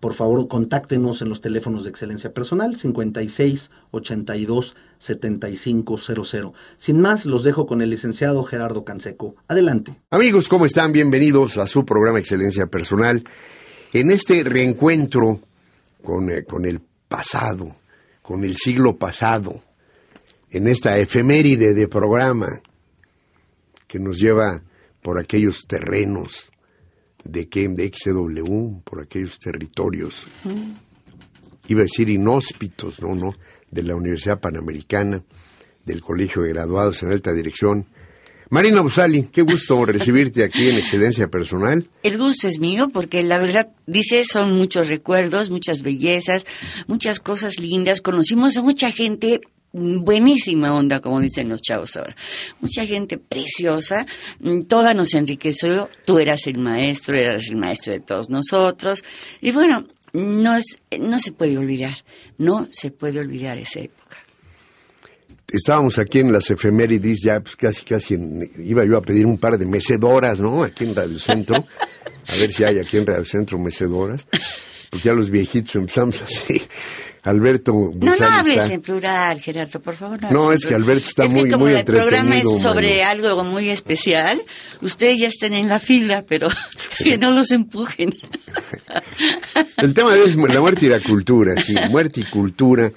por favor contáctenos en los teléfonos de excelencia personal 56 82 7500. Sin más, los dejo con el licenciado Gerardo Canseco. Adelante. Amigos, ¿cómo están? Bienvenidos a su programa Excelencia Personal. En este reencuentro con, eh, con el pasado, con el siglo pasado, en esta efeméride de programa que nos lleva por aquellos terrenos de, que, de XW por aquellos territorios, mm. iba a decir inhóspitos, no, no, de la Universidad Panamericana, del Colegio de Graduados en Alta Dirección. Marina Busali, qué gusto recibirte aquí en Excelencia Personal. El gusto es mío porque la verdad, dice, son muchos recuerdos, muchas bellezas, muchas cosas lindas. Conocimos a mucha gente buenísima onda, como dicen los chavos ahora. Mucha gente preciosa, mm, toda nos enriqueció. Tú eras el maestro, eras el maestro de todos nosotros. Y bueno, no, es, no se puede olvidar, no se puede olvidar esa época. Estábamos aquí en las efemérides, ya pues, casi, casi iba yo a pedir un par de mecedoras, ¿no? Aquí en Radio Centro, a ver si hay aquí en Radio Centro mecedoras porque ya los viejitos empezamos así. Alberto No, no hables ah. en plural, Gerardo, por favor. No, es que Alberto está es muy, que muy el programa es sobre algo muy especial. Ustedes ya están en la fila, pero que no los empujen. el tema de hoy es la muerte y la cultura, sí, muerte y cultura,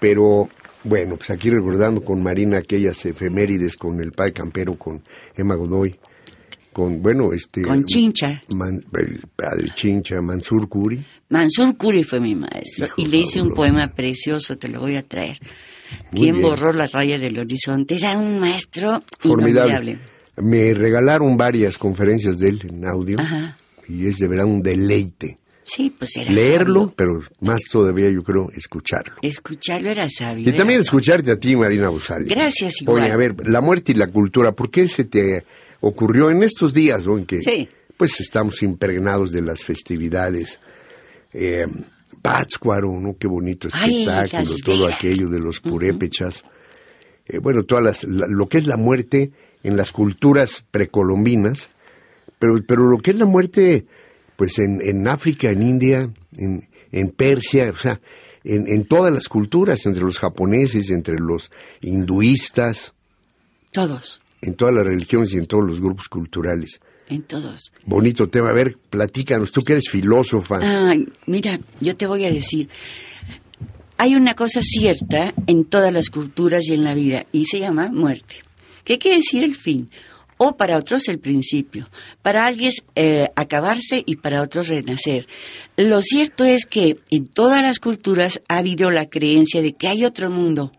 pero bueno, pues aquí recordando con Marina aquellas efemérides con el Padre Campero, con Emma Godoy con, bueno, este... Con Chincha. el padre Chincha, Mansur Curi. Mansur Curi fue mi maestro. y le hice un poema precioso, te lo voy a traer. quien ¿Quién borró la raya del horizonte? Era un maestro formidable. Me regalaron varias conferencias de él en audio y es de verdad un deleite. Sí, pues era Leerlo, pero más todavía yo creo escucharlo. Escucharlo era sabio. Y también escucharte a ti, Marina Busali. Gracias, igual. Oye, a ver, la muerte y la cultura, ¿por qué se te ocurrió en estos días, ¿no? En que pues estamos impregnados de las festividades. Eh, Pátzcuaro, ¿no? Qué bonito espectáculo, todo aquello de los purépechas. Eh, bueno, todas las, lo que es la muerte en las culturas precolombinas, pero, pero lo que es la muerte, pues en, en África, en India, en, en Persia, o sea, en, en, todas las culturas, entre los japoneses, entre los hinduistas. Todos en todas las religiones y en todos los grupos culturales. En todos. Bonito tema. A ver, platícanos, tú que eres filósofa. Ah, mira, yo te voy a decir, hay una cosa cierta en todas las culturas y en la vida, y se llama muerte. ¿Qué quiere decir el fin? O para otros el principio. Para alguien es eh, acabarse y para otros renacer. Lo cierto es que en todas las culturas ha habido la creencia de que hay otro mundo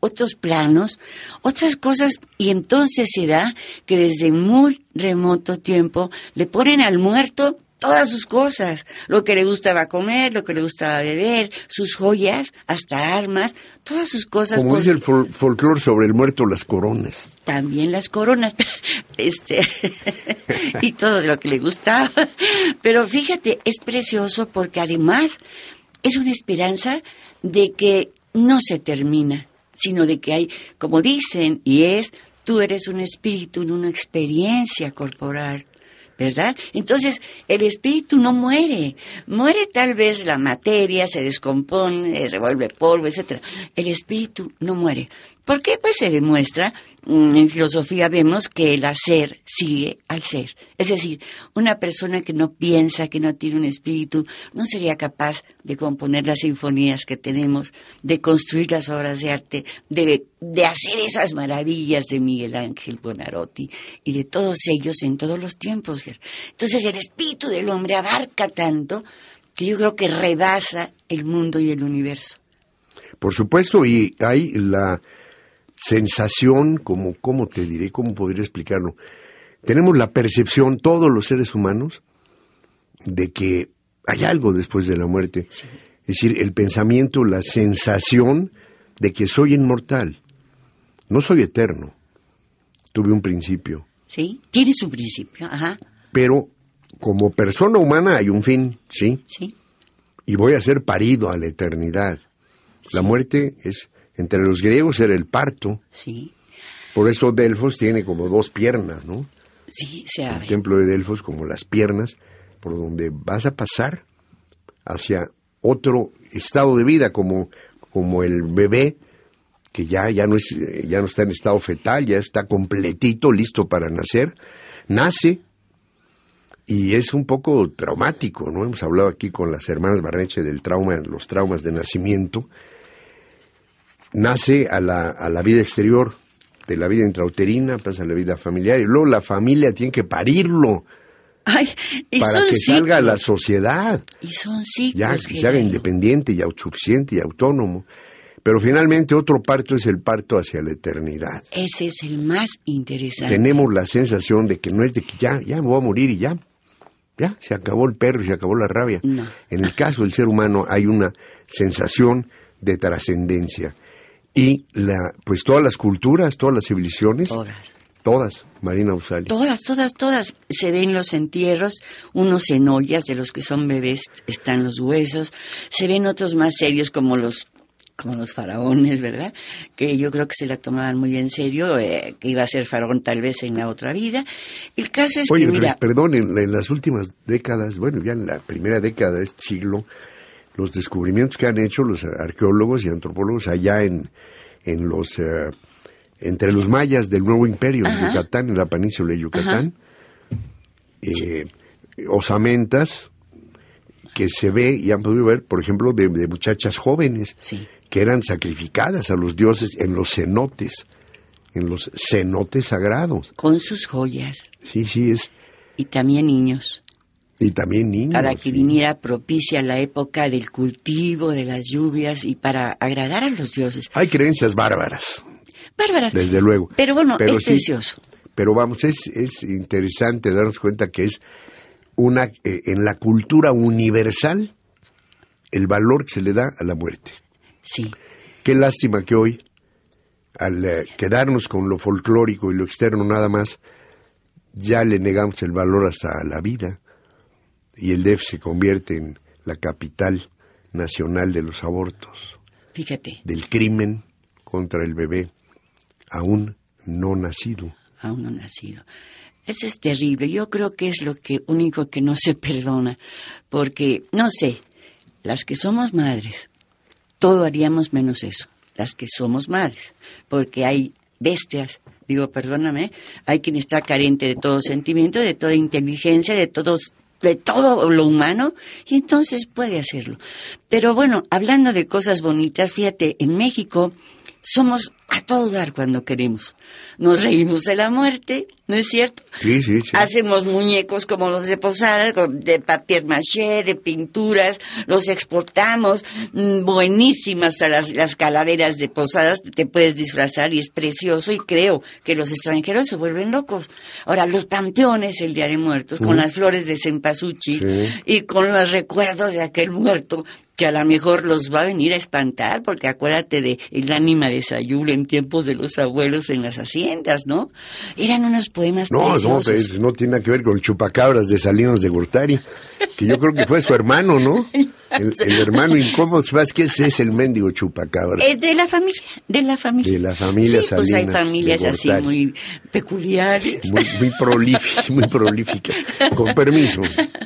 otros planos, otras cosas, y entonces se da que desde muy remoto tiempo le ponen al muerto todas sus cosas, lo que le gustaba comer, lo que le gustaba beber, sus joyas, hasta armas, todas sus cosas. Como dice el folclore sobre el muerto, las coronas. También las coronas, este, y todo lo que le gustaba. Pero fíjate, es precioso porque además es una esperanza de que no se termina, sino de que hay, como dicen, y es, tú eres un espíritu en una experiencia corporal. ¿Verdad? Entonces, el espíritu no muere. Muere tal vez la materia, se descompone, se vuelve polvo, etc. El espíritu no muere qué? pues se demuestra, mm, en filosofía vemos que el hacer sigue al ser. Es decir, una persona que no piensa, que no tiene un espíritu, no sería capaz de componer las sinfonías que tenemos, de construir las obras de arte, de, de hacer esas maravillas de Miguel Ángel Bonarotti y de todos ellos en todos los tiempos. Entonces el espíritu del hombre abarca tanto que yo creo que rebasa el mundo y el universo. Por supuesto, y hay la sensación, como, ¿cómo te diré? ¿Cómo podría explicarlo? Tenemos la percepción, todos los seres humanos, de que hay algo después de la muerte. Es decir, el pensamiento, la sensación de que soy inmortal. No soy eterno. Tuve un principio. Sí, tiene su principio, ajá. Pero como persona humana hay un fin, ¿sí? Sí. Y voy a ser parido a la eternidad. La muerte es entre los griegos era el parto. Sí. Por eso Delfos tiene como dos piernas, ¿no? Sí, se El templo de Delfos como las piernas por donde vas a pasar hacia otro estado de vida como, como el bebé que ya, ya, no es, ya no está en estado fetal, ya está completito, listo para nacer, nace y es un poco traumático, ¿no? Hemos hablado aquí con las hermanas Barreche del trauma, los traumas de nacimiento, nace a la, a la vida exterior, de la vida intrauterina, pasa a la vida familiar, y luego la familia tiene que parirlo. para que salga a la sociedad. Y son ciclos, Ya, que se haga independiente y autosuficiente y autónomo. Pero finalmente otro parto es el parto hacia la eternidad. Ese es el más interesante. Tenemos la sensación de que no es de que ya, ya voy a morir y ya. Ya, se acabó el perro, se acabó la rabia. En el caso del ser humano hay una sensación de trascendencia y la, pues todas las culturas, todas las civilizaciones. Todas. Todas, Marina Usali. Todas, todas, todas. Se ven los entierros, unos en ollas de los que son bebés están los huesos, se ven otros más serios como los como los faraones, ¿verdad? Que yo creo que se la tomaban muy en serio, eh, que iba a ser faraón tal vez en la otra vida. El caso es que... Oye, perdón, en, en, las últimas décadas, bueno, ya en la primera década de este siglo, los descubrimientos que han hecho los arqueólogos y antropólogos allá en, los, eh, entre los mayas del nuevo imperio, de Yucatán, en la península de Yucatán, eh, osamentas que se ve y han podido ver, por ejemplo, de, muchachas jóvenes que eran sacrificadas a los dioses en los cenotes, en los cenotes sagrados. Con sus joyas. Sí, sí, es. Y también niños. Y también niños. Para que viniera propicia la época del cultivo, de las lluvias y para agradar a los dioses. Hay creencias bárbaras. Bárbaras. Desde luego. Pero bueno, es precioso. Pero vamos, es, es interesante darnos cuenta que es una eh, en la cultura universal el valor que se le da a la muerte. Sí. Qué lástima que hoy, al eh, quedarnos con lo folclórico y lo externo nada más, ya le negamos el valor hasta a la vida y el DEF se convierte en la capital nacional de los abortos. Fíjate. Del crimen contra el bebé aún no nacido. Aún no nacido. Eso es terrible. Yo creo que es lo que único que no se perdona, porque no sé, las que somos madres, todo haríamos menos eso. Las que somos madres, porque hay bestias, digo, perdóname, hay quien está carente de todo sentimiento, de toda inteligencia, de todos de todo lo humano y entonces puede hacerlo. Pero bueno, hablando de cosas bonitas, fíjate, en México somos a todo dar cuando queremos. Nos reímos de la muerte, ¿no es cierto? Sí, sí, sí. Hacemos muñecos como los de Posadas, de papier maché, de pinturas, los exportamos, mm, buenísimas a las, las calaveras de Posadas, te puedes disfrazar y es precioso y creo que los extranjeros se vuelven locos. Ahora, los panteones el Día de Muertos, con las flores de cempasuchi y con los recuerdos de aquel muerto que a lo mejor los va a venir a espantar, porque acuérdate de el ánima de Sayul en tiempos de los abuelos en las haciendas, ¿no? Eran unos poemas No, no, pues, no tiene que ver con chupacabras de Salinas de Gortari, que yo creo que fue su hermano, ¿no? El, hermano incómodo Vázquez es el mendigo chupacabras. Eh, de la familia, de la familia. De la familia Pues hay familias así muy peculiares. Muy, muy prolíficas. Con permiso.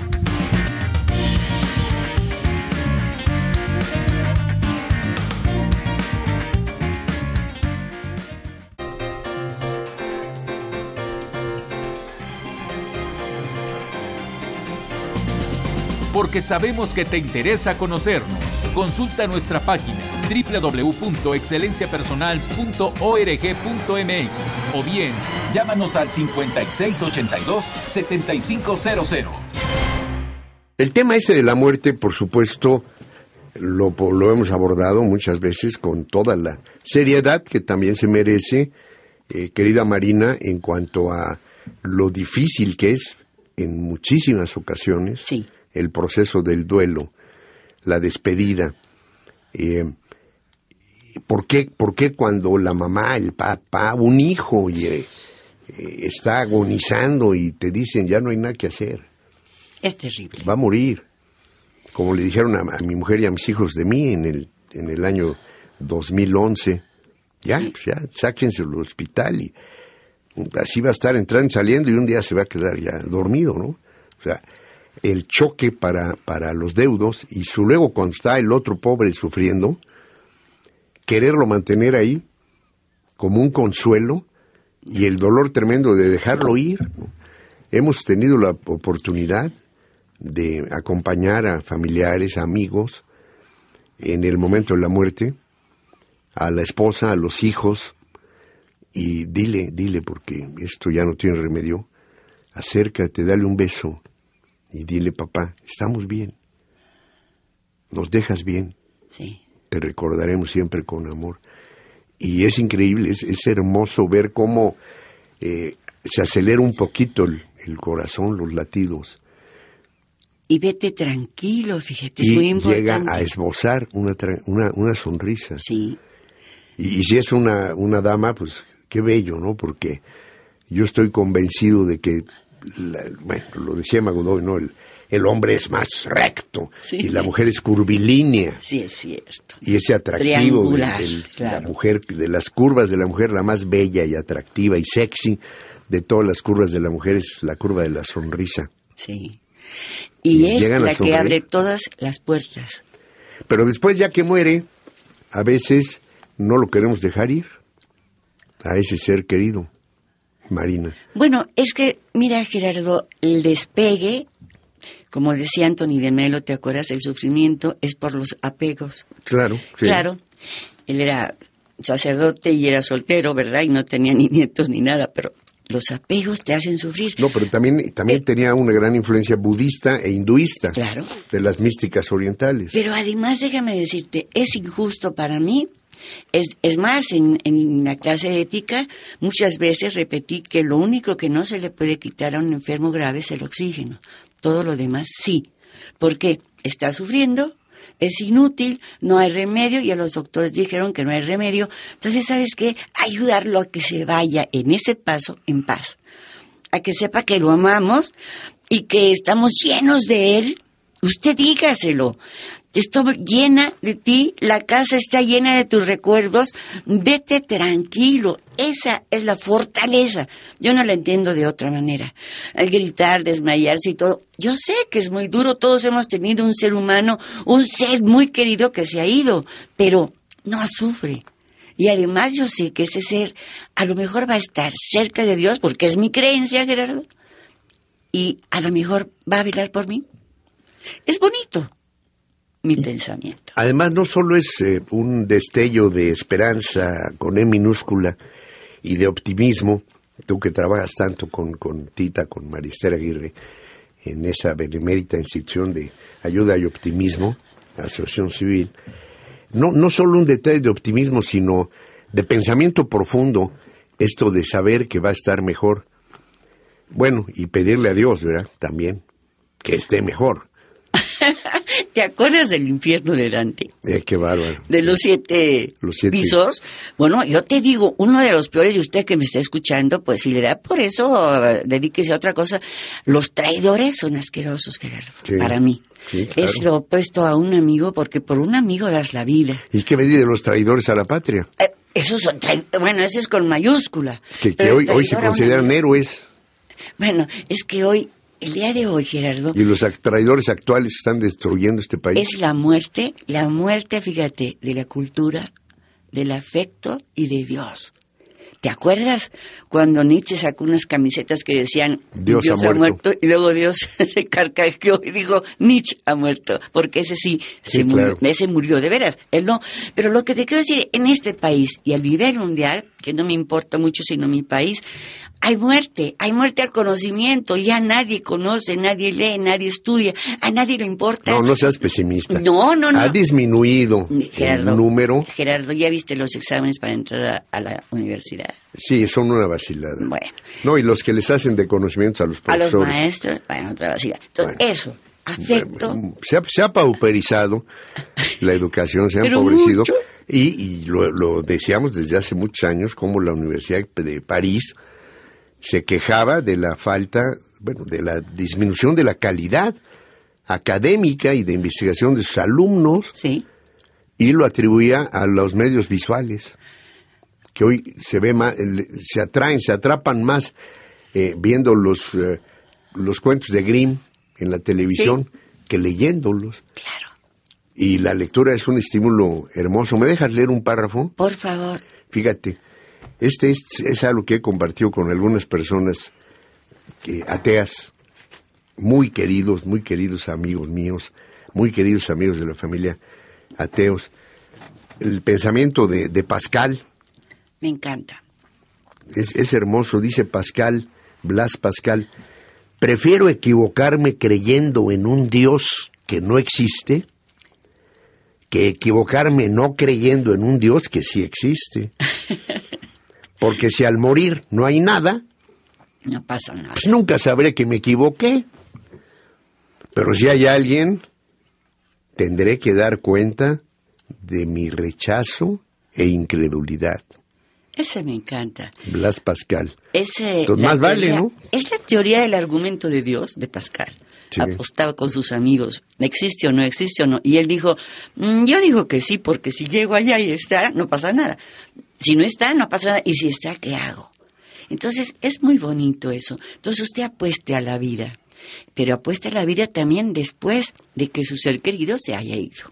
porque sabemos que te interesa conocernos. Consulta nuestra página www.excelenciapersonal.org.mx o bien llámanos al 5682-7500. El tema ese de la muerte, por supuesto, lo, hemos abordado muchas veces con toda la seriedad que también se merece, eh, querida Marina, en cuanto a lo difícil que es en muchísimas ocasiones. Sí el proceso del duelo, la despedida. Eh, ¿por, qué, ¿por, qué, cuando la mamá, el papá, un hijo eh, está agonizando y te dicen ya no hay nada que hacer? Es terrible. Va a morir. Como le dijeron a, mi mujer y a mis hijos de mí en el, en el año 2011, ya, pues ya, sáquense del hospital y así va a estar entrando y saliendo y un día se va a quedar ya dormido, ¿no? O sea, el choque para, para los deudos y su, luego cuando está el otro pobre sufriendo, quererlo mantener ahí como un consuelo y el dolor tremendo de dejarlo ir. Hemos tenido la oportunidad de acompañar a familiares, amigos, en el momento de la muerte, a la esposa, a los hijos, y dile, dile, porque esto ya no tiene remedio, acércate, dale un beso, y dile, papá, estamos bien, nos dejas bien, sí. te recordaremos siempre con amor. Y es increíble, es, hermoso ver cómo eh, se acelera un poquito el, corazón, los latidos. Y vete tranquilo, fíjate, es muy importante. llega a esbozar una, una, una sonrisa. Sí. Y, si es una, una dama, pues qué bello, ¿no? Porque yo estoy convencido de que bueno, lo decía Magudó, ¿no? El, hombre es más recto y la mujer es curvilínea. Sí, es cierto. Y ese atractivo de, la mujer, de las curvas de la mujer, la más bella y atractiva y sexy de todas las curvas de la mujer es la curva de la sonrisa. Sí. y es la que abre todas las puertas. Pero después, ya que muere, a veces no lo queremos dejar ir a ese ser querido. Marina? Bueno, es que, mira, Gerardo, el despegue, como decía Anthony de Melo, ¿te acuerdas? El sufrimiento es por los apegos. Claro, Claro. Él era sacerdote y era soltero, ¿verdad? Y no tenía ni nietos ni nada, pero los apegos te hacen sufrir. No, pero también, también eh, tenía una gran influencia budista e hinduista. Claro. De las místicas orientales. Pero además, déjame decirte, es injusto para mí es, más, en, en la clase de ética muchas veces repetí que lo único que no se le puede quitar a un enfermo grave es el oxígeno. Todo lo demás sí. Porque está sufriendo, es inútil, no hay remedio y a los doctores dijeron que no hay remedio. Entonces, ¿sabes que Ayudarlo a que se vaya en ese paso en paz, a que sepa que lo amamos y que estamos llenos de él. Usted dígaselo. Estoy llena de ti, la casa está llena de tus recuerdos, vete tranquilo. Esa es la fortaleza. Yo no la entiendo de otra manera. Al gritar, desmayarse y todo. Yo sé que es muy duro, todos hemos tenido un ser humano, un ser muy querido que se ha ido, pero no sufre. Y además yo sé que ese ser a lo mejor va a estar cerca de Dios, porque es mi creencia, Gerardo, y a lo mejor va a velar por mí. Es bonito mi Además, no solo es eh, un destello de esperanza con E minúscula y de optimismo, tú que trabajas tanto con, Tita, con Maristela Aguirre, en esa benemérita institución de ayuda y optimismo, Asociación Civil, no, no solo un detalle de optimismo, sino de pensamiento profundo, esto de saber que va a estar mejor. Bueno, y pedirle a Dios, ¿verdad? También, que esté mejor. ¿Te acuerdas del infierno de Dante? Eh, qué bárbaro. De los siete, pisos. Bueno, yo te digo, uno de los peores, y usted que me está escuchando, pues si le da por eso, eh, dedíquese a otra cosa. Los traidores son asquerosos, Gerardo, para mí. Es lo opuesto a un amigo porque por un amigo das la vida. ¿Y qué me di de los traidores a la patria? Eh, esos son bueno, eso es con mayúscula. Que, hoy, hoy se consideran héroes. Bueno, es que hoy el día de hoy, Gerardo. Y los traidores actuales están destruyendo este país. Es la muerte, la muerte, fíjate, de la cultura, del afecto y de Dios. ¿Te acuerdas cuando Nietzsche sacó unas camisetas que decían Dios, ha, muerto. y luego Dios se carcajeó y dijo Nietzsche ha muerto? Porque ese sí, se murió, ese murió de veras, él no. Pero lo que te quiero decir, en este país y al nivel mundial, que no me importa mucho sino mi país, hay muerte, hay muerte al conocimiento, ya nadie conoce, nadie lee, nadie estudia, a nadie le importa. No, no seas pesimista. No, no, Ha disminuido el número. Gerardo, ya viste los exámenes para entrar a, la universidad. Sí, son una vacilada. Bueno. No, y los que les hacen de conocimiento a los profesores. A los maestros, bueno, otra vacilada. Entonces, eso, afecto. Se ha, pauperizado la educación, se ha empobrecido. Y, lo, lo, decíamos desde hace muchos años, como la Universidad de París se quejaba de la falta, bueno, de la disminución de la calidad académica y de investigación de sus alumnos. Sí. Y lo atribuía a los medios visuales, que hoy se ve más, se atraen, se atrapan más eh, viendo los, eh, los cuentos de Grimm en la televisión que leyéndolos. Claro. Y la lectura es un estímulo hermoso. ¿Me dejas leer un párrafo? Por favor. Fíjate, este es, algo que he compartido con algunas personas que, ateas, muy queridos, muy queridos amigos míos, muy queridos amigos de la familia ateos. El pensamiento de, Pascal. Me encanta. Es, es hermoso, dice Pascal, Blas Pascal. Prefiero equivocarme creyendo en un Dios que no existe que equivocarme no creyendo en un Dios que sí existe. Porque si al morir no hay nada, no pasa nada. Pues nunca sabré que me equivoqué. Pero si hay alguien, tendré que dar cuenta de mi rechazo e incredulidad. Ese me encanta. Blas Pascal. Ese, más vale, ¿no? Es la teoría del argumento de Dios de Pascal. Apostaba con sus amigos, ¿existe o no existe o no? Y él dijo, mm, yo digo que sí, porque si llego allá y está, no pasa nada. Si no está, no pasa nada. Y si está, ¿qué hago? Entonces, es muy bonito eso. Entonces, usted apueste a la vida, pero apueste a la vida también después de que su ser querido se haya ido.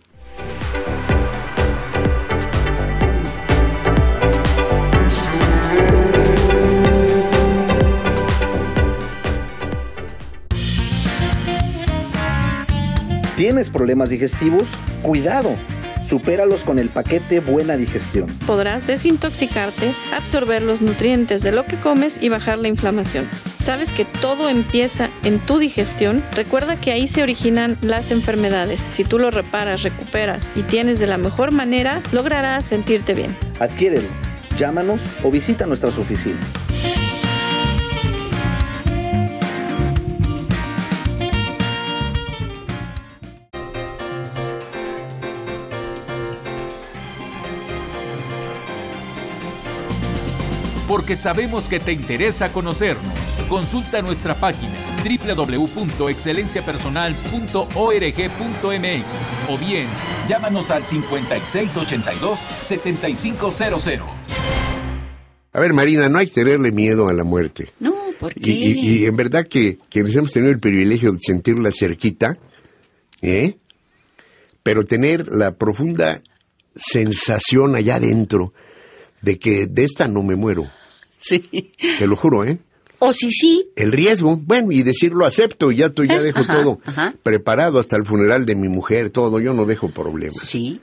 ¿Tienes problemas digestivos? Cuidado Supéralos con el paquete Buena Digestión. Podrás desintoxicarte, absorber los nutrientes de lo que comes y bajar la inflamación. ¿Sabes que todo empieza en tu digestión? Recuerda que ahí se originan las enfermedades. Si tú lo reparas, recuperas y tienes de la mejor manera, lograrás sentirte bien. Adquiérelo, llámanos o visita nuestras oficinas. porque sabemos que te interesa conocernos. Consulta nuestra página www.excelenciapersonal.org.mx o bien llámanos al 5682-7500. A ver, Marina, no hay que tenerle miedo a la muerte. No, porque... Y, y, en verdad que quienes hemos tenido el privilegio de sentirla cerquita, ¿eh? pero tener la profunda sensación allá adentro de que de esta no me muero. Sí. Te lo juro, ¿eh? O si sí. El riesgo, bueno, y decirlo acepto, y ya, tú, ya dejo todo preparado hasta el funeral de mi mujer, todo, yo no dejo problemas. Sí.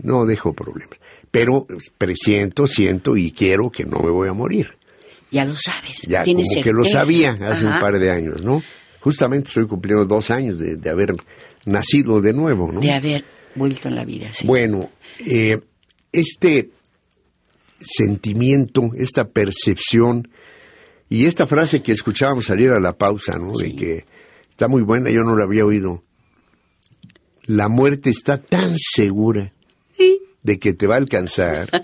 No dejo problemas. Pero pues, presiento, siento y quiero que no me voy a morir. Ya lo sabes. Ya, como que lo sabía hace un par de años, ¿no? Justamente estoy cumpliendo dos años de, haber nacido de nuevo, ¿no? De haber vuelto en la vida, sí. Bueno, eh, este sentimiento, esta percepción y esta frase que escuchábamos salir a la pausa, ¿no? De que está muy buena, yo no la había oído. La muerte está tan segura de que te va a alcanzar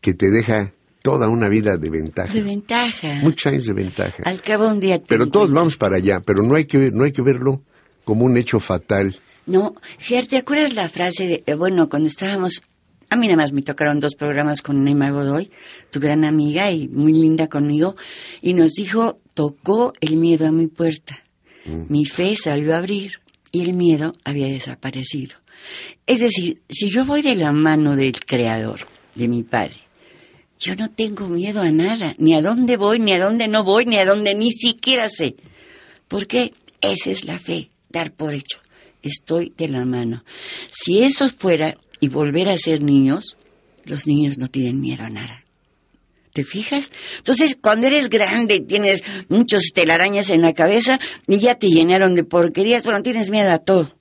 que te deja toda una vida de ventaja. De ventaja. Muchos años de ventaja. Al cabo un día. pero todos vamos para allá, pero no hay que no hay que verlo como un hecho fatal. No, Ger, ¿te acuerdas la frase de, eh, bueno, cuando estábamos a mí nada más me tocaron dos programas con Nema Godoy, tu gran amiga y muy linda conmigo, y nos dijo, tocó el miedo a mi puerta. Mm. Mi fe salió a abrir y el miedo había desaparecido. Es decir, si yo voy de la mano del Creador, de mi Padre, yo no tengo miedo a nada, ni a dónde voy, ni a dónde no voy, ni a dónde ni siquiera sé. Porque esa es la fe, dar por hecho. Estoy de la mano. Si eso fuera y volver a ser niños, los niños no tienen miedo a nada. ¿Te fijas? Entonces, cuando eres grande, tienes muchos telarañas en la cabeza y ya te llenaron de porquerías, bueno, tienes miedo a todo,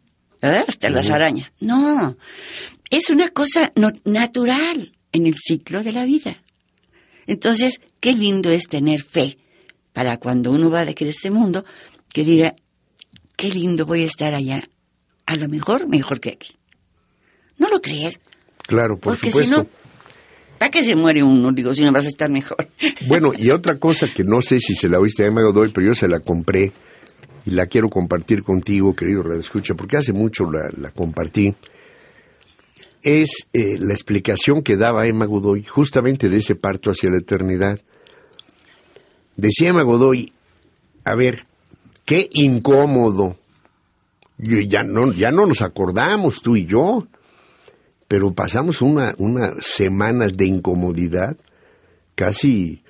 ¿verdad? Hasta las arañas. No, es una cosa no, natural en el ciclo de la vida. Entonces, qué lindo es tener fe para cuando uno va a dejar ese mundo, que diga, qué lindo voy a estar allá, a lo mejor mejor que aquí. ¿No lo crees? Claro, por Porque supuesto. Si no, ¿Para qué se muere uno? Digo, si no vas a estar mejor. Bueno, y otra cosa que no sé si se la oíste a Emma Godoy, pero yo se la compré y la quiero compartir contigo, querido Radio Escucha, porque hace mucho la, compartí. Es eh, la explicación que daba Emma Godoy justamente de ese parto hacia la eternidad. Decía Emma Godoy, a ver, qué incómodo. ya, no, ya no nos acordamos tú y yo pero pasamos unas semanas de incomodidad casi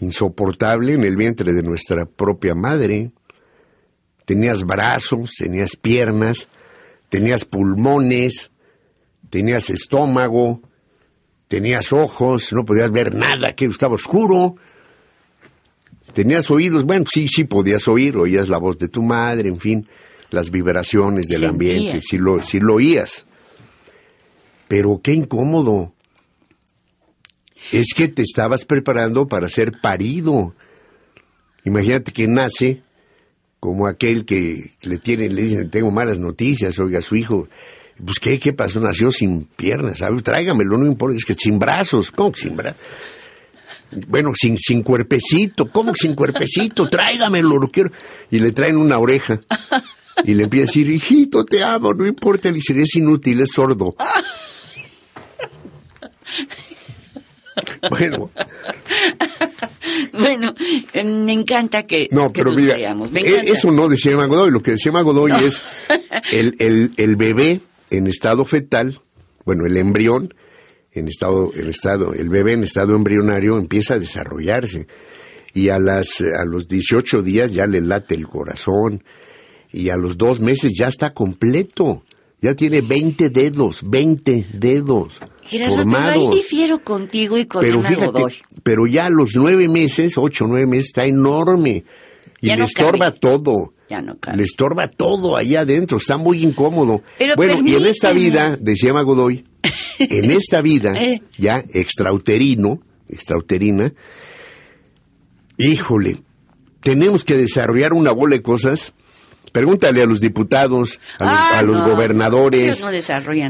insoportable en el vientre de nuestra propia madre. Tenías brazos, tenías piernas, tenías pulmones, tenías estómago, tenías ojos, no podías ver nada, que estaba oscuro. Tenías oídos, bueno, sí, sí podías oír, oías la voz de tu madre, en fin, las vibraciones del ambiente, si lo, sí lo oías. Pero qué incómodo. Es que te estabas preparando para ser parido. Imagínate que nace como aquel que le tienen, le dicen, tengo malas noticias, oiga, su hijo, pues ¿qué, qué pasó? Nació sin piernas, ¿sabes? Tráigamelo, no importa, es que sin brazos, ¿cómo que sin brazos? Bueno, sin, sin cuerpecito, ¿cómo que sin cuerpecito? Tráigamelo, lo quiero. Y le traen una oreja. Y le empieza a decir, hijito, te amo, no importa, le dice, es inútil, es sordo. Bueno. bueno, me encanta que, no, pero mira, e- Eso no decía Magodoy Lo que decía Magodoy es el, bebé en estado fetal, bueno, el embrión en estado, el estado, el bebé en estado embrionario empieza a desarrollarse y a las a los 18 días ya le late el corazón y a los dos meses ya está completo. Ya tiene 20 dedos, 20 dedos. Gerardo, Pero difiero contigo y con Pero ya a los nueve meses, ocho, nueve meses, está enorme. Y le estorba todo. Ya Le estorba todo allá adentro, está muy incómodo. bueno, y en esta vida, decía Magodoy, en esta vida, eh. ya extrauterino, extrauterina, híjole, tenemos que desarrollar una bola de cosas Pregúntale a los diputados, a los, ah, gobernadores,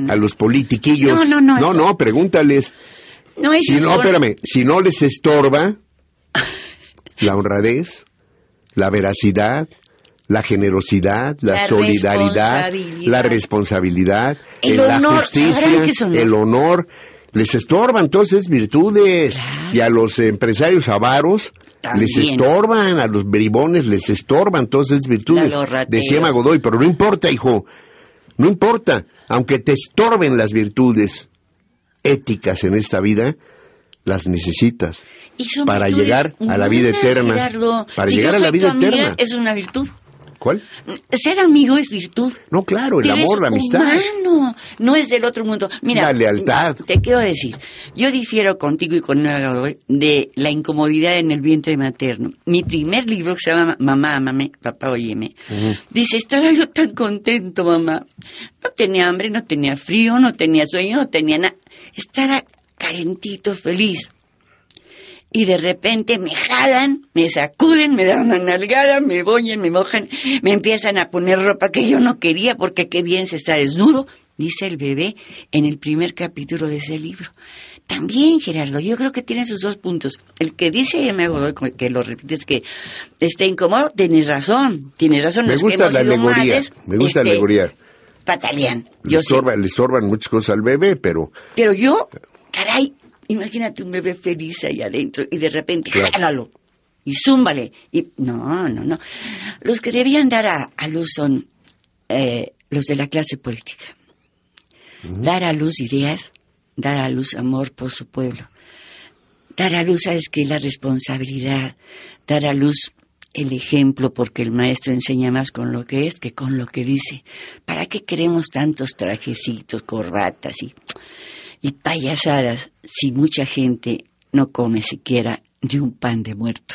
a los politiquillos. No, no, no. pregúntales. si no, espérame, si no les estorba la honradez, la veracidad, la generosidad, la, solidaridad, la responsabilidad, la justicia, el honor, les estorba entonces virtudes. Y a los empresarios avaros les estorban, a los bribones les estorban todas esas virtudes, decía Magodoy, pero no importa, hijo, no importa, aunque te estorben las virtudes éticas en esta vida, las necesitas para llegar a la vida eterna. para llegar a la vida eterna. Es una virtud. ¿Cuál? Ser amigo es virtud. No, claro, el amor, la amistad. Humano, no es del otro mundo. Mira, la lealtad. Te quiero decir, yo difiero contigo y con de la incomodidad en el vientre materno. Mi primer libro que se llama Mamá, amame, papá, óyeme. Dice, estaba yo tan contento, mamá. No tenía hambre, no tenía frío, no tenía sueño, no tenía nada. Estaba carentito, feliz y de repente me jalan, me sacuden, me dan una nalgada, me boñen, me mojan, me empiezan a poner ropa que yo no quería porque qué bien se está desnudo, dice el bebé en el primer capítulo de ese libro. También, Gerardo, yo creo que tiene sus dos puntos. El que dice me Godoy, que lo repites, que está incómodo, tienes razón, tienes razón. Me gusta la alegoría, me gusta la este, alegoría. Patalean. Le, le muchas cosas al bebé, pero... Pero yo, caray, Imagínate un bebé feliz ahí adentro y de repente, jálalo y zúmbale. Y, no, no, no. Los que debían dar a, luz son eh, los de la clase política. Dar a luz ideas, dar a luz amor por su pueblo. Dar a luz, ¿sabes que La responsabilidad. Dar a luz el ejemplo, porque el maestro enseña más con lo que es que con lo que dice. ¿Para qué queremos tantos trajecitos, corbatas y y payasadas si mucha gente no come siquiera de un pan de muerto.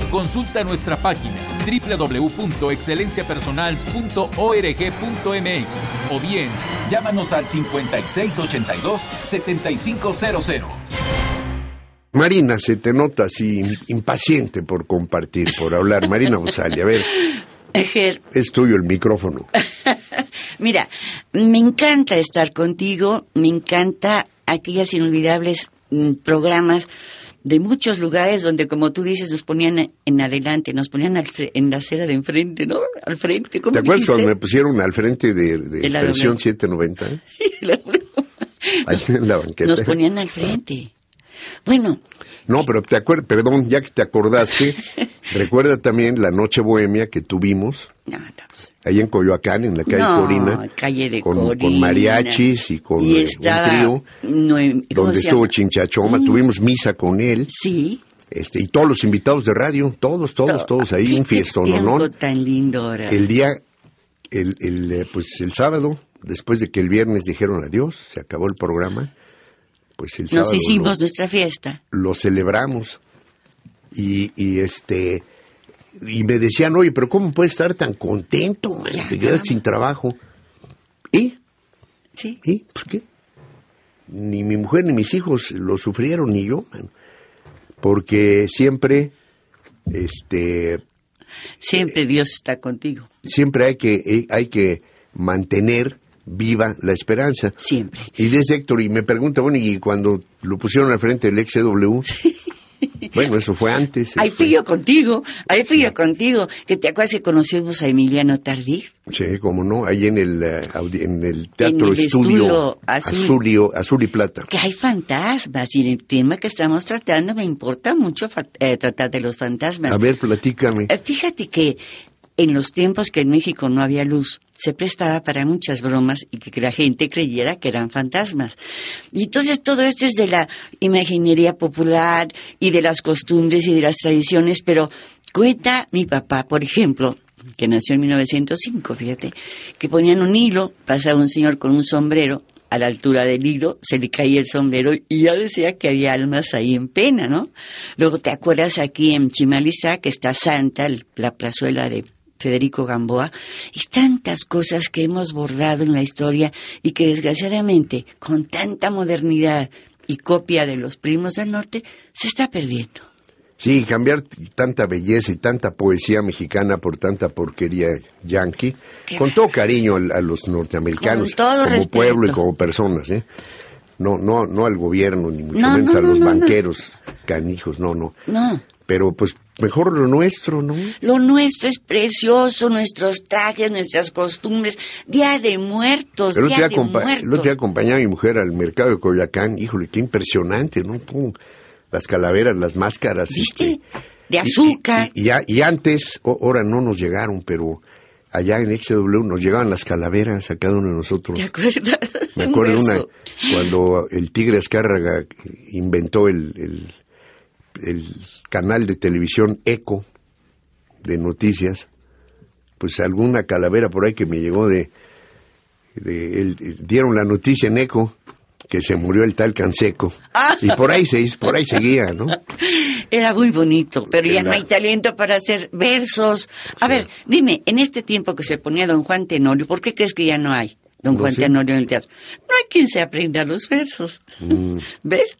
Consulta nuestra página www.excelenciapersonal.org.mx o bien llámanos al 5682-7500. Marina, se te nota así impaciente por compartir, por hablar. Marina González, a ver. Es tuyo el micrófono. Mira, me encanta estar contigo, me encanta aquellas inolvidables mm, programas de muchos lugares donde, como tú dices, nos ponían en adelante, nos ponían en la acera de enfrente, ¿no? Al frente. ¿Te acuerdas cuando me pusieron al frente de, de versión 790? en la banqueta. Nos ponían al frente. Bueno, no, pero te acuerdas, perdón, ya que te acordaste, recuerda también la noche bohemia que tuvimos. Ahí en Coyoacán, en la calle Corina. con, mariachis y con un trío. donde estuvo Chinchachoma, mm. tuvimos misa con él. Sí. Este, y todos los invitados de radio, todos, todos, todos ahí, un fiestón, ¿no? tan lindo El día, el, el, eh, pues el sábado, después de que el viernes dijeron adiós, se acabó el programa pues, nos hicimos nuestra fiesta. Lo celebramos y, este y me decían, oye, pero cómo puedes estar tan contento, man? te quedas sin trabajo. ¿Y? Sí. ¿Y? ¿Por qué? Ni mi mujer ni mis hijos lo sufrieron ni yo, porque siempre, este, siempre Dios está contigo. Siempre hay que hay que mantener viva la esperanza. Siempre. Y dice Héctor, y me pregunta, bueno, y cuando lo pusieron al frente del ex Bueno, eso fue antes. Ahí fui yo contigo, ahí fui contigo, que te acuerdas que conocimos a Emiliano Tardif. Sí, cómo no, ahí en el, eh, en el Teatro Estudio, azul, azul, y Plata. Que hay fantasmas y el tema que estamos tratando me importa mucho eh, tratar de los fantasmas. A ver, platícame. Eh, fíjate que en los tiempos que en México no había luz, se prestaba para muchas bromas y que la gente creyera que eran fantasmas. Y entonces todo esto es de la imaginería popular y de las costumbres y de las tradiciones, pero cuenta mi papá, por ejemplo, que nació en 1905, fíjate, que ponían un hilo, pasaba un señor con un sombrero a la altura del hilo, se le caía el sombrero y ya decía que había almas ahí en pena, ¿no? Luego te acuerdas aquí en Chimalizá que está Santa, la plazuela de Federico Gamboa, y tantas cosas que hemos bordado en la historia y que desgraciadamente, con tanta modernidad y copia de los primos del norte, se está perdiendo. Sí, cambiar tanta belleza y tanta poesía mexicana por tanta porquería yankee, con todo cariño a, los norteamericanos, como pueblo y como personas, ¿eh? No, no, no al gobierno, ni mucho menos a los banqueros canijos, no, no. No. Pero pues Mejor lo nuestro, ¿no? Lo nuestro es precioso, nuestros trajes, nuestras costumbres. Día de muertos, día de muertos. El otro día a mi mujer al mercado de Coyacán. Híjole, qué impresionante, ¿no? las calaveras, las máscaras. ¿Viste? Este, de azúcar. Y, y, antes, ahora no nos llegaron, pero allá en XW nos llegaban las calaveras a cada uno de nosotros. ¿Te acuerdas? Me acuerdo una, cuando el Tigre Azcárraga inventó el el canal de televisión Eco de noticias, pues alguna calavera por ahí que me llegó de, dieron la noticia en Eco que se murió el tal Canseco. Ah. Y por ahí se por ahí seguía, ¿no? Era muy bonito, pero ya no hay talento para hacer versos. A ver, dime, en este tiempo que se ponía don Juan Tenorio, ¿por qué crees que ya no hay don Juan Tenorio en el teatro? No hay quien se aprenda los versos. Mm. ¿Ves?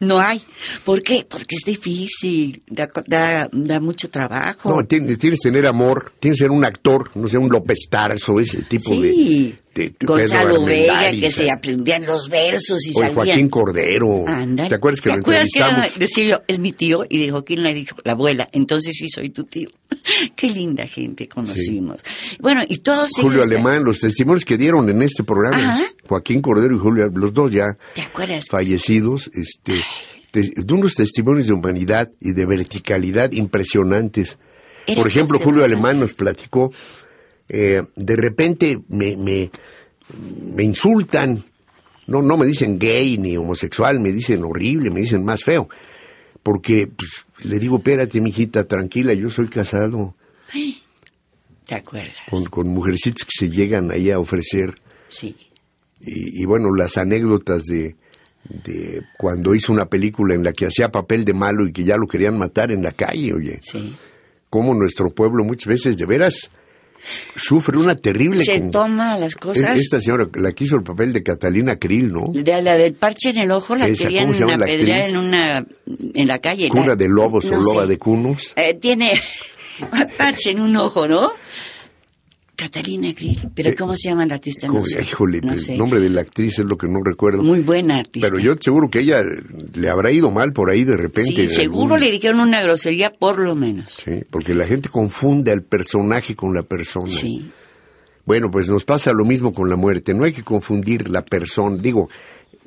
No hay. ¿Por qué? Porque es difícil, da, da, mucho trabajo. No, tienes, que tener amor, tienes que ser un actor, no sé, un López o ese tipo sí. de... Este, con Gonzalo Vega, que eh, se aprendían los versos y o salían. Joaquín Cordero. ¿Te acuerdas que lo entrevistamos? es mi tío, y dijo, ¿quién le dijo? La abuela. Entonces sí soy tu tío. Qué linda gente conocimos. Bueno, y todos Julio Alemán, los testimonios que dieron en este programa, Joaquín Cordero y Julio, los dos ya fallecidos, este, de unos testimonios de humanidad y de verticalidad impresionantes. Por ejemplo, Julio Alemán nos platicó eh, de repente me, insultan, no, no me dicen gay ni homosexual, me dicen horrible, me dicen más feo, porque pues, le digo, espérate, mijita, tranquila, yo soy casado. ¿Te acuerdas? Con, con que se llegan ahí a ofrecer. Sí. Y, bueno, las anécdotas de, de cuando hizo una película en la que hacía papel de malo y que ya lo querían matar en la calle, oye. Sí. Como nuestro pueblo muchas veces, de veras, sufre una terrible... Se toma las e-, cosas... Esta señora, la quiso el papel de Catalina Krill, ¿no? la del parche en el ojo, la Esa, querían apedrear en una... en la calle. Cuna de lobos o loba de cunos? Eh, tiene parche en un ojo, ¿no? Catalina Grill. ¿Pero eh, cómo se llama la artista? No sé, híjole, pues, el nombre de la actriz es lo que no recuerdo. Muy buena artista. Pero yo seguro que ella le habrá ido mal por ahí de repente. Sí, seguro le dijeron una grosería por lo menos. Sí, porque la gente confunde al personaje con la persona. Sí. Bueno, pues nos pasa lo mismo con la muerte. No hay que confundir la persona, digo,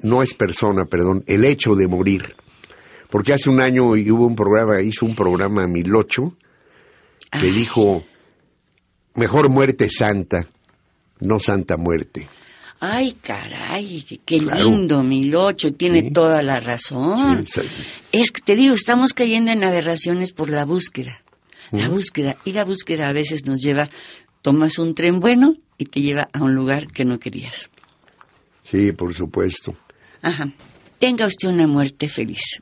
no es persona, perdón, el hecho de morir. Porque hace un año hubo un programa, hizo un programa Milocho, que dijo mejor muerte santa, no santa muerte. Ay, caray, qué lindo, mil ocho, tiene toda la razón. es que te digo, estamos cayendo en aberraciones por la búsqueda. La búsqueda, y la búsqueda a veces nos lleva, tomas un tren bueno y te lleva a un lugar que no querías. Sí, por supuesto. Ajá. Tenga usted una muerte feliz.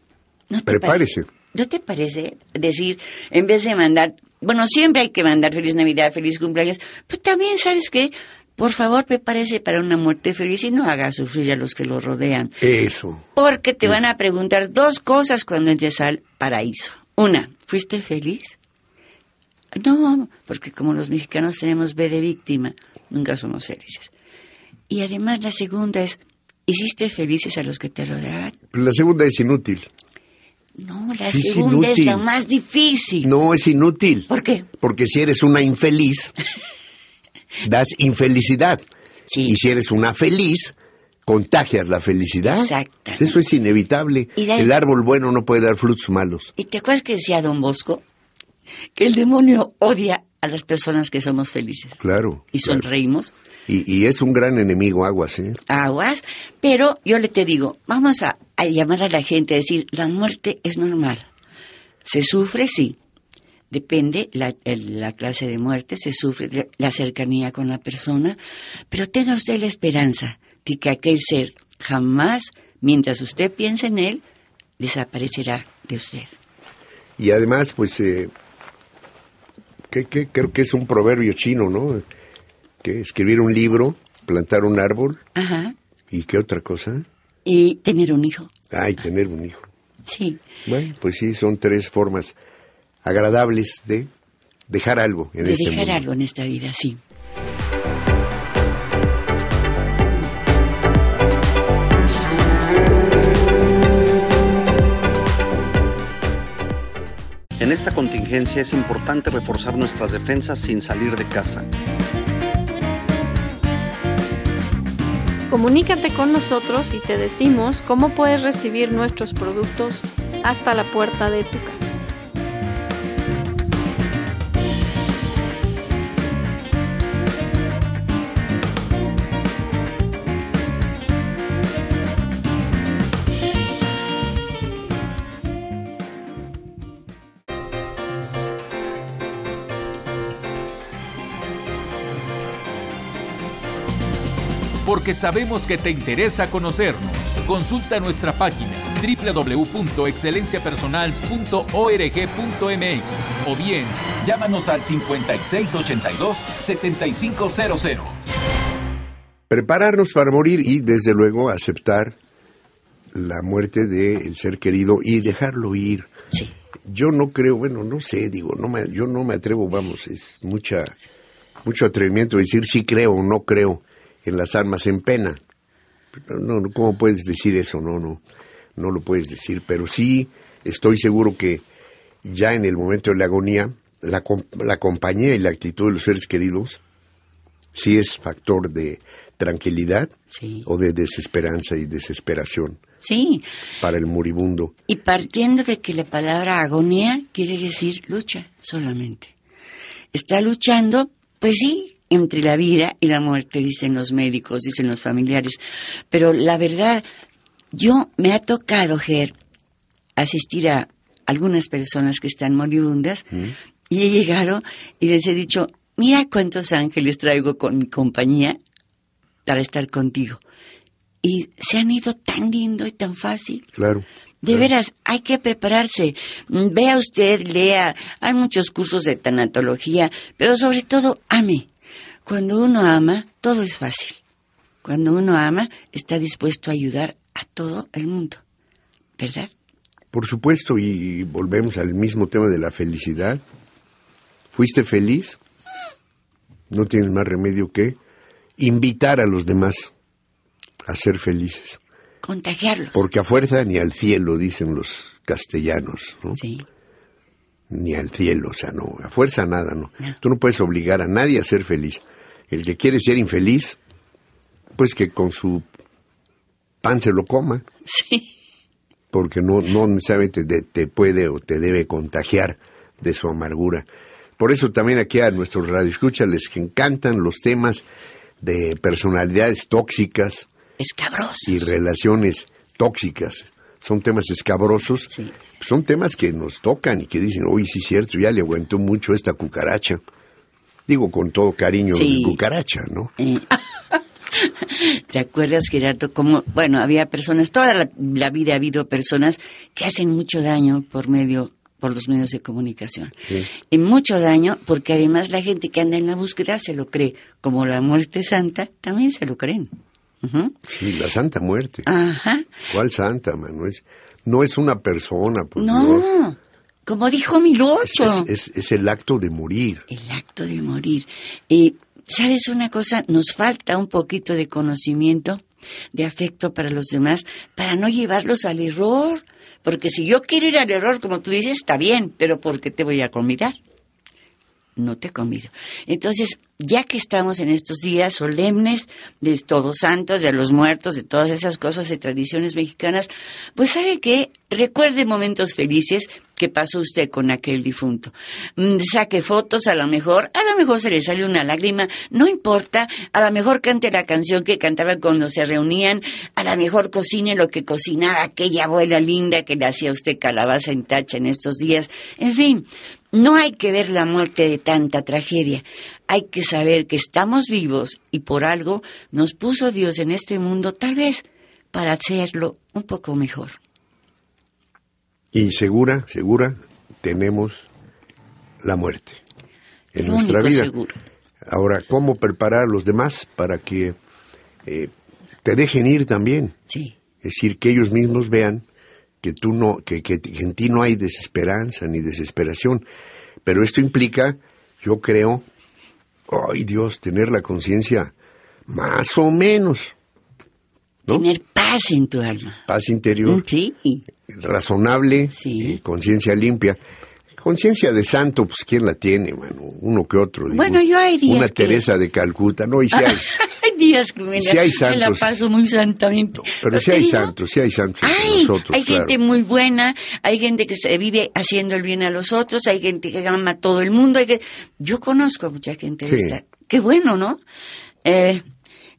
¿No te Prepárese. Parece? ¿No te parece decir, en vez de mandar bueno, siempre hay que mandar feliz Navidad, feliz cumpleaños, pero pues también, ¿sabes qué? Por favor, parece para una muerte feliz y no haga sufrir a los que lo rodean. Eso. Porque te van a preguntar dos cosas cuando entres al paraíso. Una, ¿fuiste feliz? No, porque como los mexicanos tenemos B de víctima, nunca somos felices. Y además la segunda es, ¿hiciste felices a los que te rodean. la segunda es inútil. No, la segunda es la más difícil. No, es inútil. ¿Por qué? Porque si eres una infeliz, das infelicidad. Y si eres una feliz, contagias la felicidad. Exacto. Eso es inevitable. El árbol bueno no puede dar frutos malos. ¿Y te acuerdas que decía don Bosco? Que el demonio odia a las personas que somos felices. Claro. Y sonreímos. Y, y es un gran enemigo aguas, ¿eh? Aguas, pero yo le te digo, vamos a, llamar a la gente a decir, la muerte es normal. Se sufre, sí, depende la, la, clase de muerte, se sufre la cercanía con la persona, pero tenga usted la esperanza de que aquel ser jamás, mientras usted piense en él, desaparecerá de usted. Y además, pues, eh, creo que es un proverbio chino, ¿no? ¿Qué? Escribir un libro, plantar un árbol. Ajá. ¿Y qué otra cosa? Y tener un hijo. Ah, tener un hijo. Sí. Bueno, pues sí, son tres formas agradables de dejar algo en de este dejar algo en esta vida, sí. En esta contingencia es importante reforzar nuestras defensas sin salir de casa. Comunícate con nosotros y te decimos cómo puedes recibir nuestros productos hasta la puerta de tu casa. porque sabemos que te interesa conocernos. Consulta nuestra página www.excelenciapersonal.org.mx o bien llámanos al 5682-7500. Prepararnos para morir y desde luego aceptar la muerte del ser querido y dejarlo ir. Yo no creo, bueno, no sé, digo, no yo no me atrevo, vamos, es mucha mucho atrevimiento decir si creo o no creo en las armas en pena. No, no, ¿Cómo puedes decir eso? No, no, no lo puedes decir. Pero sí estoy seguro que ya en el momento de la agonía, la, la compañía y la actitud de los seres queridos sí es factor de tranquilidad o de desesperanza y desesperación. Sí. Para el moribundo. Y partiendo de que la palabra agonía quiere decir lucha solamente. Está luchando, pues sí, entre la vida y la muerte, dicen los médicos, dicen los familiares. Pero la verdad, yo me ha tocado, Ger, asistir a algunas personas que están moribundas mm. y he llegado y les he dicho, mira cuántos ángeles traigo con mi compañía para estar contigo. Y se han ido tan lindo y tan fácil. Claro. De veras, hay que prepararse. Vea usted, lea, hay muchos cursos de tanatología, pero sobre todo ame. Cuando uno ama, todo es fácil. Cuando uno ama, está dispuesto a ayudar a todo el mundo, ¿verdad? Por supuesto, y volvemos al mismo tema de la felicidad. ¿Fuiste feliz? No tienes más remedio que invitar a los demás a ser felices. Contagiarlos. Porque a fuerza ni al cielo, dicen los castellanos, ¿no? Sí. Ni al cielo, o sea, no, a fuerza nada, no. Tú no puedes obligar a nadie a ser feliz. El que quiere ser infeliz, pues que con su pan se lo coma. Sí. Porque no, no necesariamente te, puede o te debe contagiar de su amargura. Por eso también aquí a nuestros radioescuchas les encantan los temas de personalidades tóxicas. Escabrosos. Y relaciones tóxicas. Son temas escabrosos. Sí. Son temas que nos tocan y que dicen, uy sí es cierto, ya le aguantó mucho esta cucaracha. Digo con todo cariño de cucaracha, ¿no? ¿Te acuerdas, Gerardo, como bueno, había personas, toda la, vida ha habido personas que hacen mucho daño por medio por los medios de comunicación. Y mucho daño porque además la gente que anda en la búsqueda se lo cree, como la muerte santa, también se lo creen. Sí, la santa muerte. Ajá. ¿Cuál santa, Manuel? No es una persona, por no. Como dijo Miloso. Es, el acto de morir. El acto de morir. ¿Sabes una cosa? Nos falta un poquito de conocimiento, de afecto para los demás, para no llevarlos al error. Porque si yo quiero ir al error, como tú dices, está bien, pero ¿por qué te voy a convidar? No te convido. Entonces, ya que estamos en estos días solemnes de Todos Santos, de los muertos, de todas esas cosas de tradiciones mexicanas, pues sabe que recuerde momentos felices ¿Qué pasó usted con aquel difunto. Mm, saque fotos, a lo mejor, a lo mejor se le sale una lágrima, no importa, a lo mejor cante la canción que cantaban cuando se reunían, a lo mejor cocine lo que cocinaba aquella abuela linda que le hacía usted calabaza en tacha en estos días, en fin. No hay que ver la muerte de tanta tragedia, hay que saber que estamos vivos y por algo nos puso Dios en este mundo, tal vez para hacerlo un poco mejor insegura, segura, tenemos la muerte en nuestra vida. Ahora, ¿cómo preparar a los demás para que eh, te dejen ir también? Sí. Es decir, que ellos mismos vean que tú no, que, que en ti no hay desesperanza ni desesperación. Pero esto implica, yo creo, ay Dios, tener la conciencia más o menos Tener paz en tu alma. Paz interior. Sí. Razonable. Sí. conciencia limpia. Conciencia de santo, pues quién la tiene, mano, uno que otro. Bueno, yo hay días Una Teresa de Calcuta, no, y si hay. días que me, si hay santos, la, paso muy santamente. pero si hay, santos, si hay santos, hay Hay gente muy buena, hay gente que se vive haciendo el bien a los otros, hay gente que ama a todo el mundo. Hay que... Yo conozco a mucha gente de esta. Qué bueno, ¿no? Eh,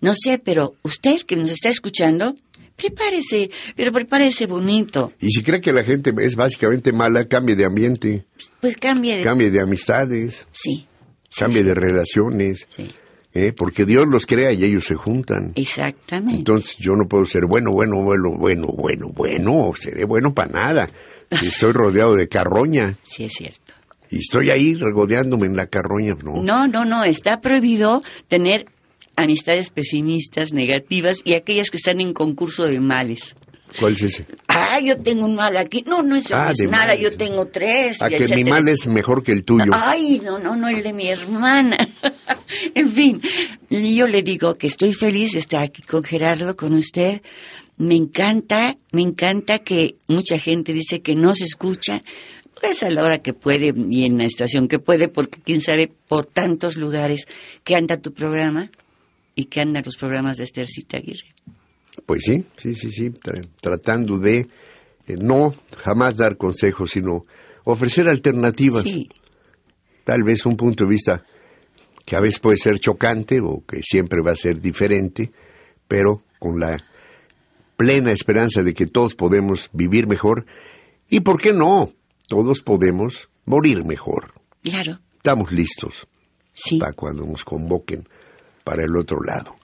no sé, pero usted que nos está escuchando, prepárese, pero prepárese bonito. Y si cree que la gente es básicamente mala, cambie de ambiente. Pues cambie. De... Cambie de amistades. Sí. Cambie de relaciones. Sí. Eh, porque Dios los crea y ellos se juntan. Exactamente. Entonces yo no puedo ser bueno, bueno, bueno, bueno, bueno, bueno, seré bueno para nada. Si estoy rodeado de carroña. Sí, es cierto. Y estoy ahí regodeándome en la carroña, ¿no? No, no, no, está prohibido tener amistades pesimistas, negativas y aquellas que están en concurso de males. ¿Cuál es ese? Ah, yo tengo un mal aquí. No, no es ah, nada, yo tengo tres. A ah, que mi mal es mejor que el tuyo. Ay, no, no, no, el de mi hermana. en fin, yo le digo que estoy feliz de estar aquí con Gerardo, con usted. Me encanta, me encanta que mucha gente dice que no se escucha. Pues a la hora que puede y en la estación que puede, porque quién sabe por tantos lugares que anda tu programa y que andan los programas de Cita Aguirre. Pues sí, sí, sí, sí, tratando de eh, no jamás dar consejos, sino ofrecer alternativas. Sí. Tal vez un punto de vista que a veces puede ser chocante o que siempre va a ser diferente, pero con la plena esperanza de que todos podemos vivir mejor y, ¿por qué no? Todos podemos morir mejor. Claro. Estamos listos. Para cuando nos convoquen para el otro lado.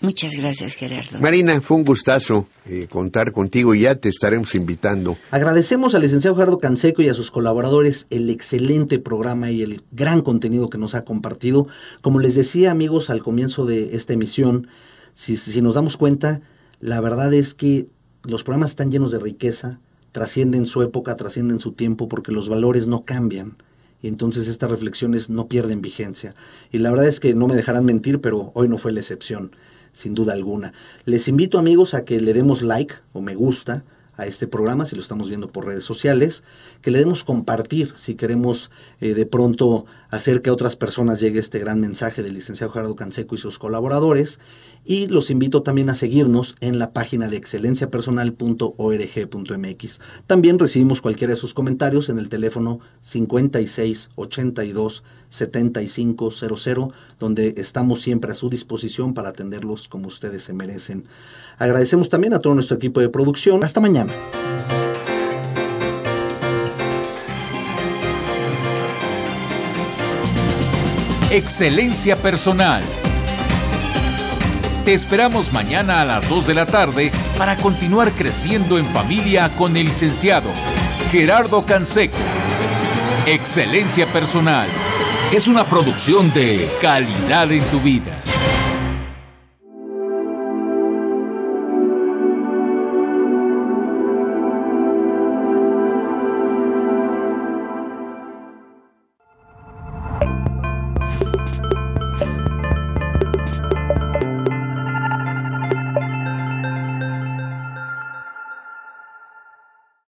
Muchas gracias, Gerardo. Marina, fue un gustazo eh, contar contigo y ya te estaremos invitando. Agradecemos al licenciado Gerardo Canseco y a sus colaboradores el excelente programa y el gran contenido que nos ha compartido. Como les decía, amigos, al comienzo de esta emisión, si nos damos cuenta, la verdad es que los programas están llenos de riqueza, trascienden su época, trascienden su tiempo, porque los valores no cambian entonces estas reflexiones no pierden vigencia. Y la verdad es que no me dejarán mentir, pero hoy no fue la excepción, sin duda alguna. Les invito amigos a que le demos like o me gusta a este programa, si lo estamos viendo por redes sociales, que le demos compartir si queremos eh, de pronto hacer que a otras personas llegue este gran mensaje del licenciado Gerardo Canseco y sus colaboradores. Y los invito también a seguirnos en la página de excelenciapersonal.org.mx. También recibimos cualquiera de sus comentarios en el teléfono 5682 7500, donde estamos siempre a su disposición para atenderlos como ustedes se merecen. Agradecemos también a todo nuestro equipo de producción. Hasta mañana. Excelencia Personal. Te esperamos mañana a las 2 de la tarde para continuar creciendo en familia con el licenciado Gerardo Canseco. Excelencia Personal es una producción de calidad en tu vida.